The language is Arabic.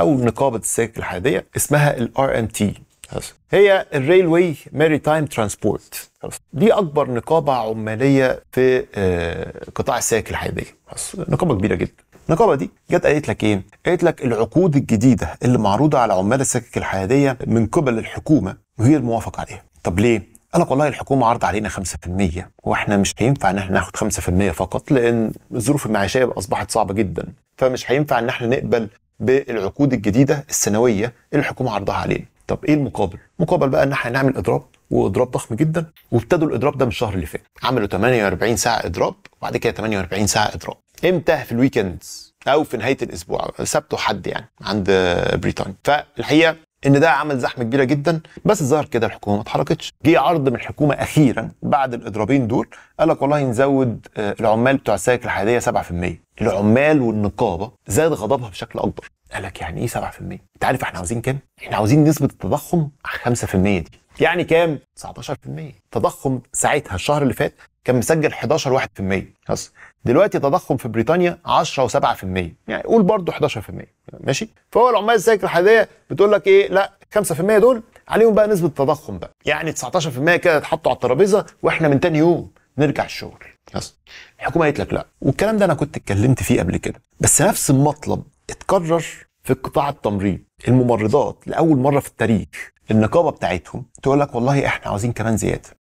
او نقابه السكك الحديديه اسمها الار ام تي هي الريلوي ماري تايم ترانسبورت دي اكبر نقابه عماليه في آه، قطاع السكك الحديديه نقابه كبيره جدا النقابه دي جت قالت لك ايه؟ قالت لك العقود الجديده اللي معروضه على عمال السكك الحديديه من قبل الحكومه وهي الموافق عليها. طب ليه؟ قال لك والله الحكومه عرض علينا 5% واحنا مش هينفع ان احنا ناخد 5% فقط لان الظروف المعيشيه اصبحت صعبه جدا فمش هينفع ان احنا نقبل بالعقود الجديده السنويه اللي الحكومه عرضها علينا طب ايه المقابل مقابل بقى ان احنا نعمل اضراب واضراب ضخم جدا وابتدوا الاضراب ده من الشهر اللي فات عملوا 48 ساعه اضراب وبعد كده 48 ساعه اضراب امتى في الويكندز او في نهايه الاسبوع سبت وحد يعني عند بريطانيا فالحقيقه ان ده عمل زحمه كبيره جدا بس ظهر كده الحكومه ما اتحركتش جه عرض من الحكومه اخيرا بعد الاضرابين دول قال لك والله نزود آه، العمال بتوع السكك الحديديه 7% العمال والنقابه زاد غضبها بشكل اكبر قال لك يعني ايه 7%؟ انت عارف احنا عاوزين كام؟ احنا عاوزين نسبه التضخم 5% دي يعني كام؟ 19% تضخم ساعتها الشهر اللي فات كان مسجل 11 1% خلاص دلوقتي تضخم في بريطانيا 10 و7% يعني قول برضه 11% ماشي فهو العمال السايكل الحاليه بتقول لك ايه لا 5% دول عليهم بقى نسبه التضخم بقى يعني 19% كده اتحطوا على الترابيزه واحنا من تاني يوم نرجع الشغل خلاص الحكومه قالت لك لا والكلام ده انا كنت اتكلمت فيه قبل كده بس نفس المطلب اتكرر في قطاع التمريض الممرضات لاول مره في التاريخ النقابه بتاعتهم تقول لك والله احنا عاوزين كمان زياده